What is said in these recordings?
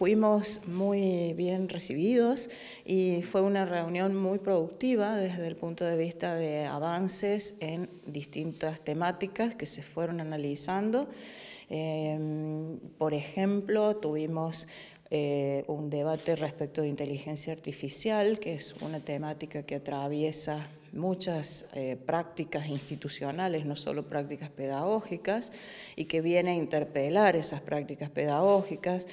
Fuimos muy bien recibidos y fue una reunión muy productiva desde el punto de vista de avances en distintas temáticas que se fueron analizando. Em, por ejemplo, tuvimos eh, un debate respecto de inteligencia artificial, que es una temática que atraviesa muchas eh, prácticas institucionales, no solo prácticas pedagógicas, y que viene a interpelar esas prácticas pedagógicas.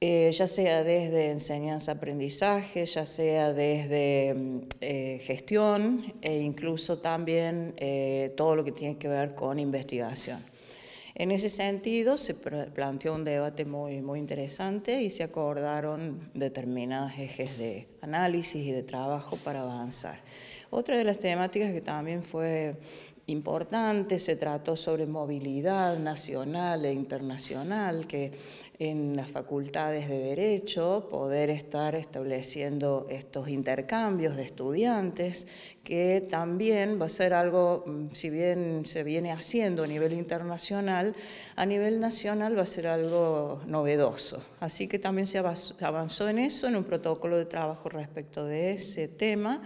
Eh, ya sea desde enseñanza-aprendizaje, ya sea desde mm, eh, gestión e incluso también eh, todo lo que tiene que ver con investigación. En ese sentido se planteó un debate muy, muy interesante y se acordaron determinados ejes de análisis y de trabajo para avanzar. Otra de las temáticas que también fue importante, se trató sobre movilidad nacional e internacional, que en las facultades de Derecho poder estar estableciendo estos intercambios de estudiantes, que también va a ser algo, mm, si bien se viene haciendo a nivel internacional, a nivel nacional va a ser algo novedoso. Así que también se avanzó en eso, en un protocolo de trabajo respecto de ese tema.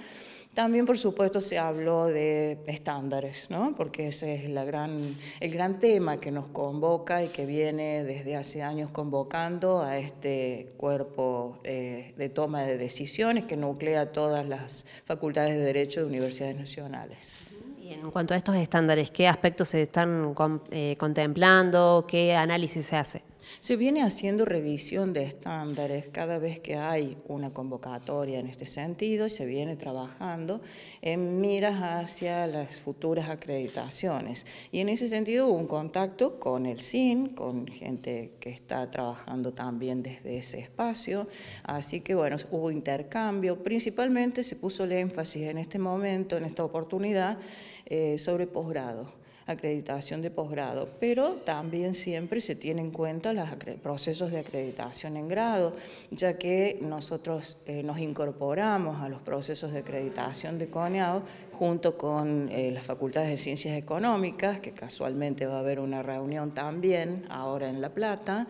También, por supuesto, se habló de estándares, porque ese es gran, el gran tema que nos convoca y que viene desde hace años convocando a este cuerpo eh, de toma de decisiones que nuclea todas las facultades de Derecho de universidades nacionales. Y en cuanto a estos estándares, ¿qué aspectos se están eh, contemplando? ¿Qué análisis se hace? Se viene haciendo revisión de estándares cada vez que hay una convocatoria en este sentido se viene trabajando en miras hacia las futuras acreditaciones. Y en ese sentido hubo un contacto con el CIN, con gente que está trabajando también desde ese espacio. Así que bueno, hubo intercambio. Principalmente se puso el énfasis en este momento, en esta oportunidad, eh, sobre posgrado acreditación de posgrado, pero también siempre se tienen en cuenta los procesos de acreditación en grado, ya que nosotros eh, nos incorporamos a los procesos de acreditación de CONEAU junto con eh, las facultades de ciencias económicas, que casualmente va a haber una reunión también ahora en La Plata,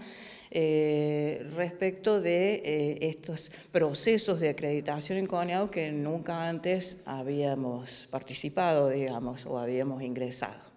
eh, respecto de estos procesos de acreditación en CONEAU que nunca antes habíamos participado, digamos, o habíamos ingresado.